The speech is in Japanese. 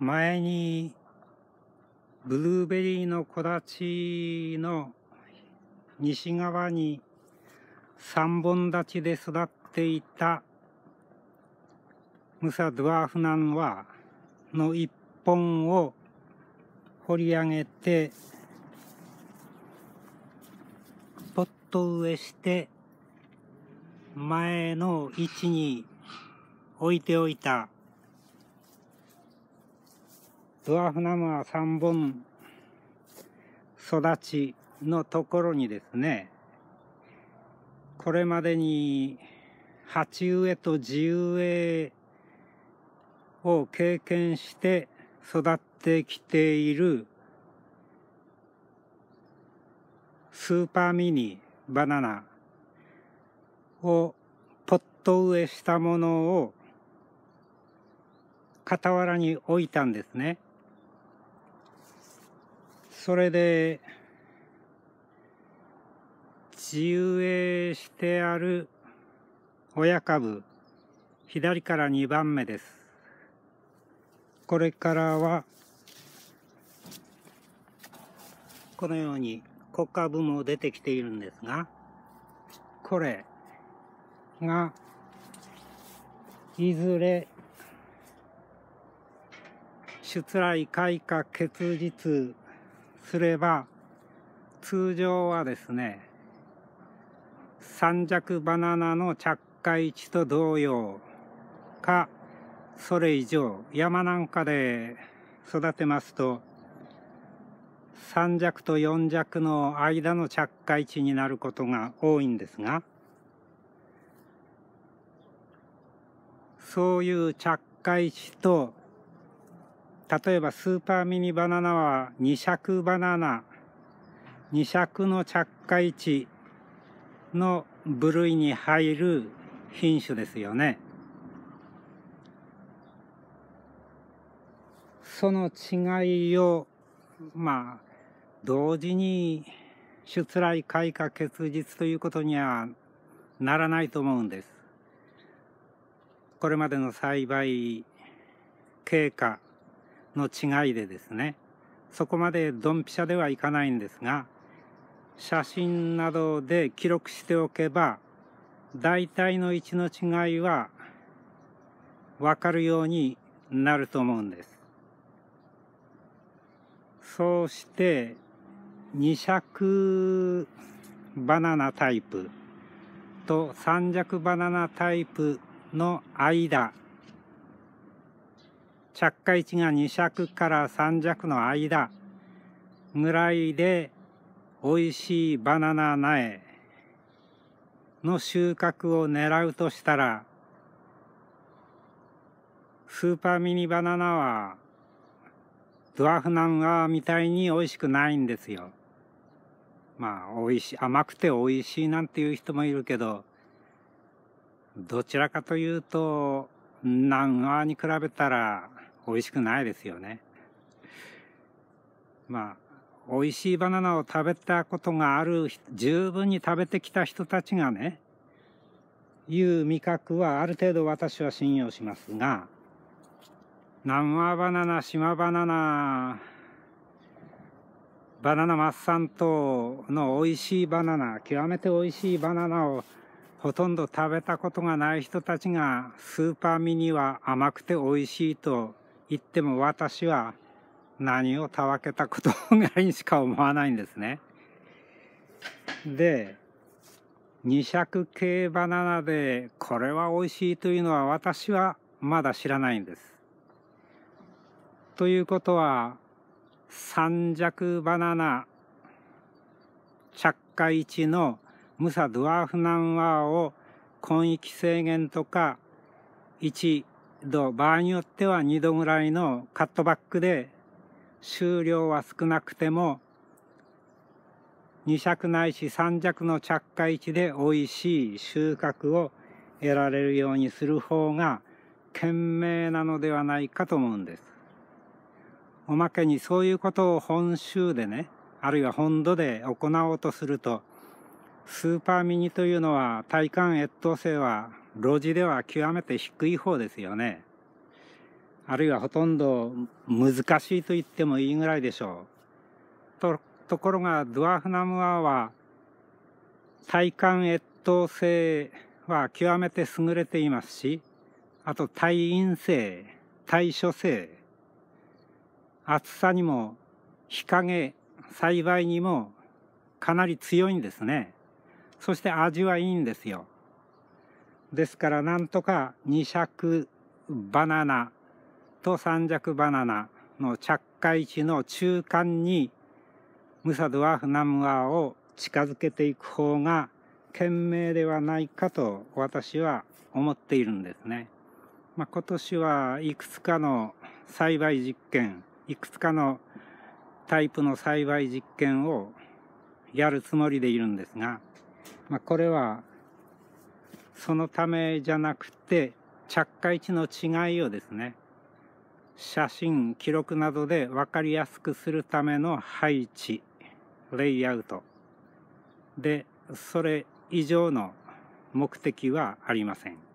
前にブルーベリーの木立の西側に三本立ちで育っていたムサドワーフナンはの一本を掘り上げてポット植えして前の位置に置いておいたズワフナムは3本育ちのところにですね、これまでに鉢植えと地植えを経験して育ってきているスーパーミニバナナをポット植えしたものを傍らに置いたんですね。それで、地植えしてある親株、左から2番目です。これからは、このように小株も出てきているんですが、これが、いずれ、出来開花結実すれば通常はですね三尺バナナの着火位置と同様かそれ以上山なんかで育てますと三尺と四尺の間の着火位置になることが多いんですがそういう着火位置と例えばスーパーミニバナナは2尺バナナ2尺の着火位置の部類に入る品種ですよね。その違いをまあ同時に出来開花結実ということにはならないと思うんです。これまでの栽培経過の違いでですねそこまでドンピシャではいかないんですが写真などで記録しておけば大体の位置の違いは分かるようになると思うんです。そうして2尺バナナタイプと3尺バナナタイプの間着火位置が2尺から3尺の間ぐらいで美味しいバナナ苗の収穫を狙うとしたらスーパーミニバナナはドワーフナンアみたいに美味しくないんですよ。まあ美味しい甘くて美味しいなんていう人もいるけどどちらかというと南アに比べたら美味しくないですよね。まあ、美味しいバナナを食べたことがある、十分に食べてきた人たちがね、いう味覚はある程度私は信用しますが、生バナナ、島バナナ、バナナマッサン島の美味しいバナナ、極めて美味しいバナナをほとんど食べたことがない人たちがスーパーミニは甘くて美味しいと言っても私は何をたわけたことぐらいにしか思わないんですね。で二尺系バナナでこれは美味しいというのは私はまだ知らないんです。ということは三尺バナナ着火一のムサ・ドゥアーフナンワーを根域制限とか1度、場合によっては2度ぐらいのカットバックで、収量は少なくても、2尺ないし3尺の着火位置で美味しい収穫を得られるようにする方が賢明なのではないかと思うんです。おまけにそういうことを本州でね、あるいは本土で行おうとすると、スーパーミニというのは体感越冬性は路地では極めて低い方ですよね。あるいはほとんど難しいと言ってもいいぐらいでしょう。と、ところがドワフナムアは体幹越冬性は極めて優れていますし、あと耐陰性、耐暑性、暑さにも日陰、栽培にもかなり強いんですね。そして味はいいんですよ。ですからなんとか2尺バナナと3尺バナナの着海地の中間にムサドはフナムアを近づけていく方が賢明ではないかと私は思っているんですね。まあ、今年はいくつかの栽培実験、いくつかのタイプの栽培実験をやるつもりでいるんですが、まあ、これはそのためじゃなくて着火位置の違いをですね写真記録などで分かりやすくするための配置レイアウトでそれ以上の目的はありません。